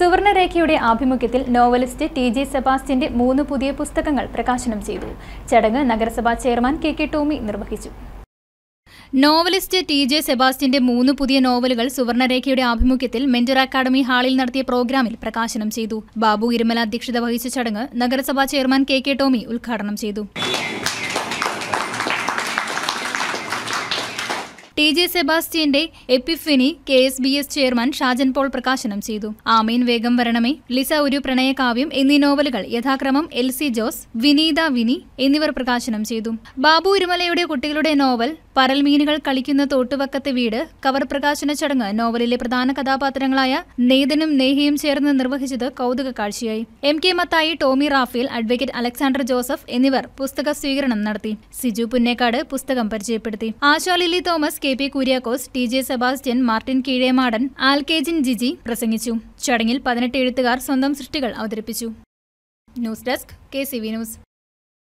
സുവർണരേഖയുടെ ആഭിമുഖ്യത്തിൽ novelist T G സെബാസ്റ്റ്യന്റെ മൂന്ന് പുതിയ പുസ്തകങ്ങൾ പ്രകാശനം ചെയ്തു ചടങ്ങ് നഗരസഭാ ചെയർമാൻ കെ കെ ടോമി നിർവഹിച്ചു നോവലിസ്റ്റ് ടി ജെ സെബാസ്റ്റ്യന്റെ മൂന്ന് പുതിയ നോവലുകൾ സുവർണരേഖയുടെ ആഭിമുഖ്യത്തിൽ മെന്റർ അക്കാദമി ഹാളിൽ നടത്തിയ പ്രോഗ്രാമിൽ പ്രകാശനം ചെയ്തു ബാബു ഇരുമല അധ്യക്ഷത വഹിച്ച ചടങ്ങ് നഗരസഭാ ചെയർമാൻ കെ കെ ടോമി ഉദ്ഘാടനം ചെയ്തു ടി ജെ സെബാസ്റ്റ്യന്റെ Epiphany K S B S chairman Shajan Paul പ്രകാശനം ചെയ്തു ആമീൻ വേഗം വരണമേ ലിസ ഒരു പ്രണയകാവ്യം എന്നീ നോവലുകൾ യഥാക്രമം എൽ സി ജോസ് വിനീത വിനി എന്നിവർ പ്രകാശനം ചെയ്തു ബാബു ഇരുമലയുടെ കുട്ടികളുടെ നോവൽ പരൽമീനുകൾ കളിക്കുന്ന തോട്ടുവക്കത്തെ വീട് കവർ പ്രകാശന ചടങ്ങ് നോവലിലെ പ്രധാന കഥാപാത്രങ്ങളായ നെയ്തനും നേഹയും ചേർന്ന് നിർവഹിച്ചത് കൗതുക കാഴ്ചയായി M K Mathai Tomy Raphael advocate Alexander Joseph എന്നിവർ പുസ്തക സ്വീകരണം നടത്തി സിജു പുന്നേക്കാട് പുസ്തകം പരിചയപ്പെടുത്തി Asha Lili Thomas K P Kuriakose T J Sebastian Martin Keezhemadan ആൽകേജിൻ ജിജി പ്രസംഗിച്ചു ചടങ്ങിൽ പതിനെട്ട് എഴുത്തുകാർ സ്വന്തം സൃഷ്ടികൾ അവതരിപ്പിച്ചു news desk K C V news